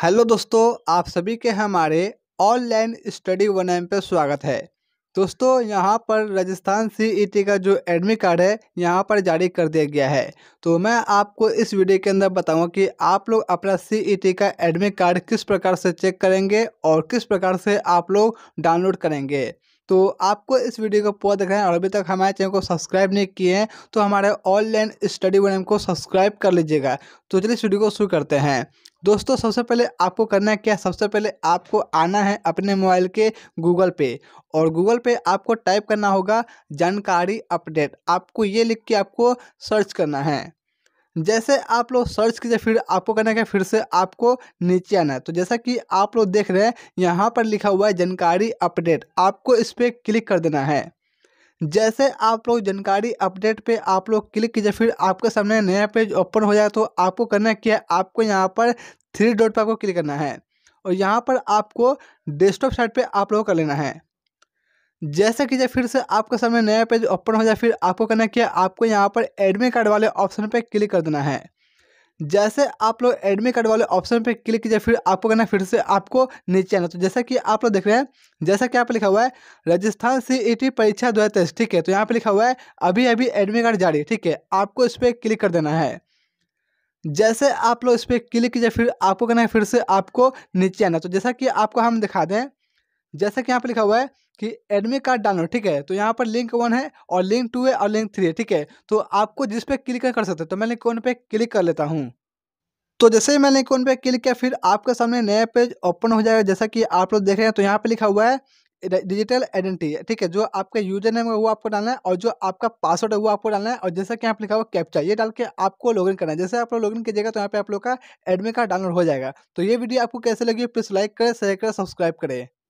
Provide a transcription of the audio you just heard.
hello दोस्तों आप सभी के हमारे ऑनलाइन स्टडी वन एम पे स्वागत है दोस्तों यहाँ पर राजस्थान सी e का जो एडमिट कार्ड है यहाँ पर जारी कर दिया गया है तो मैं आपको इस वीडियो के अंदर बताऊँगा कि आप लोग अपना सी e का एडमिट कार्ड किस प्रकार से चेक करेंगे और किस प्रकार से आप लोग डाउनलोड करेंगे तो आपको इस वीडियो को पूरा देख रहे हैं और अभी तक हमारे चैनल को सब्सक्राइब नहीं किए हैं तो हमारे ऑनलाइन स्टडी वन को सब्सक्राइब कर लीजिएगा तो चलिए इस वीडियो को शुरू करते हैं दोस्तों सबसे पहले आपको करना है क्या सबसे पहले आपको आना है अपने मोबाइल के गूगल पे और गूगल पे आपको टाइप करना होगा जानकारी अपडेट आपको ये लिख के आपको सर्च करना है जैसे आप लोग सर्च कीजिए फिर आपको करना क्या फिर से आपको नीचे आना है तो जैसा कि आप लोग देख रहे हैं यहाँ पर लिखा हुआ है जानकारी अपडेट आपको इस पर क्लिक कर देना है जैसे आप लोग जानकारी अपडेट पे आप लोग क्लिक कीजिए फिर आपके सामने नया पेज ओपन हो जाए तो आपको करना क्या है आपको यहाँ पर थ्री डॉट पर आपको क्लिक करना है और यहाँ पर आपको डेस्कटॉप साइट पे आप लोग कर लेना है जैसे कि जब फिर से आपके सामने नया पेज ओपन हो जाए फिर आपको करना क्या आपको यहाँ पर एडमिट कार्ड वाले ऑप्शन पर क्लिक कर देना है जैसे आप लोग एडमिट कार्ड वाले ऑप्शन पर क्लिक कीजिए फिर आपको करना फिर से आपको नीचे आना तो जैसा कि आप लोग देख रहे हैं जैसा कि यहाँ पर लिखा हुआ है राजस्थान सी e परीक्षा दो हज़ार ठीक है तो यहाँ पर लिखा हुआ है अभी अभी एडमिट कार्ड जारी ठीक है आपको इस पर क्लिक कर देना है जैसे आप लोग इस पर क्लिक कीजिए फिर आपको करना है फिर से आपको नीचे आना तो जैसा कि आपको हम दिखा दें जैसा कि यहाँ पे लिखा हुआ है कि एडमिट कार्ड डाउनलोड ठीक है तो यहाँ पर लिंक वन है और लिंक टू है और लिंक थ्री है ठीक है तो आपको जिस पे क्लिक कर सकते हो तो मैं लिंक वन पे क्लिक कर लेता हूँ तो जैसे ही मैंने लिंक वन पे क्लिक किया फिर आपके सामने नया पेज ओपन हो जाएगा जैसा कि आप लोग देख रहे हैं तो यहाँ पे लिखा हुआ है डिजिटल आइडेंटिटी ठीक है जो आपका यूजर नेम है वो आपको डालना है और जो आपका पासवर्ड है वो आपको डालना है और जैसा कि यहाँ पे लिखा हुआ कैप्चा ये डाल के आपको लॉगिन करना है जैसे आप लोग लॉगिन कीजिएगा तो यहाँ पे आप लोग का एडमिट कार्ड डाउनलोड हो जाएगा तो ये वीडियो आपको कैसे लगी प्लीज़ लाइक करें शेयर करें सब्सक्राइब करें